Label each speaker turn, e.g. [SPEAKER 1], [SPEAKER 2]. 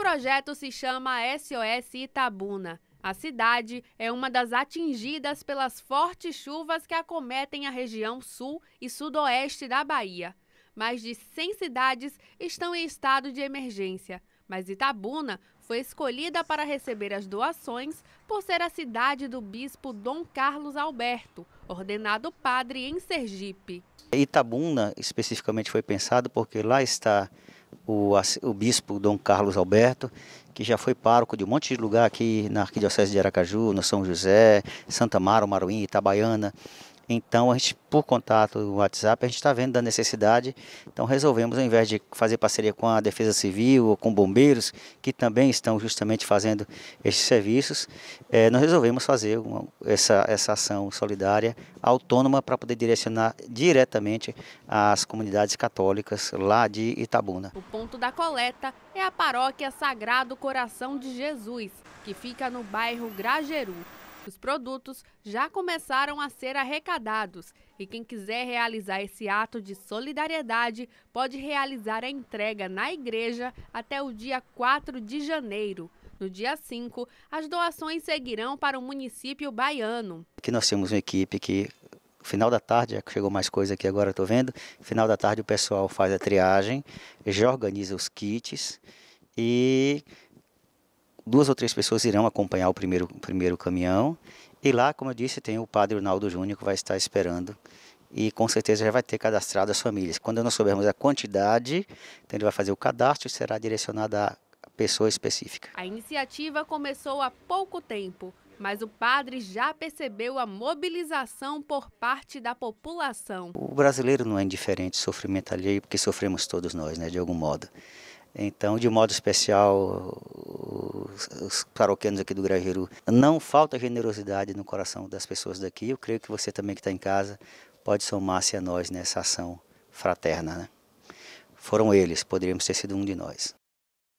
[SPEAKER 1] projeto se chama SOS Itabuna. A cidade é uma das atingidas pelas fortes chuvas que acometem a região sul e sudoeste da Bahia. Mais de 100 cidades estão em estado de emergência, mas Itabuna foi escolhida para receber as doações por ser a cidade do bispo Dom Carlos Alberto, ordenado padre em Sergipe.
[SPEAKER 2] Itabuna especificamente foi pensado porque lá está o, o bispo Dom Carlos Alberto, que já foi pároco de um monte de lugar aqui na Arquidiocese de Aracaju, no São José, Santa Mara, Maruim, Itabaiana. Então, a gente, por contato do WhatsApp, a gente está vendo da necessidade. Então, resolvemos, ao invés de fazer parceria com a Defesa Civil ou com bombeiros, que também estão justamente fazendo esses serviços, é, nós resolvemos fazer uma, essa, essa ação solidária autônoma para poder direcionar diretamente às comunidades católicas lá de Itabuna.
[SPEAKER 1] O ponto da coleta é a paróquia Sagrado Coração de Jesus, que fica no bairro Grageru os produtos já começaram a ser arrecadados e quem quiser realizar esse ato de solidariedade pode realizar a entrega na igreja até o dia 4 de janeiro. No dia 5, as doações seguirão para o município baiano.
[SPEAKER 2] Aqui nós temos uma equipe que final da tarde, já é chegou mais coisa aqui agora, estou vendo. Final da tarde o pessoal faz a triagem, já organiza os kits e duas ou três pessoas irão acompanhar o primeiro, o primeiro caminhão. E lá, como eu disse, tem o padre Ronaldo Júnior que vai estar esperando. E com certeza já vai ter cadastrado as famílias. Quando nós soubermos a quantidade, então ele vai fazer o cadastro e será direcionado a pessoa específica.
[SPEAKER 1] A iniciativa começou há pouco tempo, mas o padre já percebeu a mobilização por parte da população.
[SPEAKER 2] O brasileiro não é indiferente ao sofrimento alheio, porque sofremos todos nós, né, de algum modo. Então, de modo especial, os, os paroquianos aqui do Grageru, não falta generosidade no coração das pessoas daqui. Eu creio que você também que está em casa pode somar-se a nós nessa ação fraterna. Né? Foram eles, poderíamos ter sido um de nós.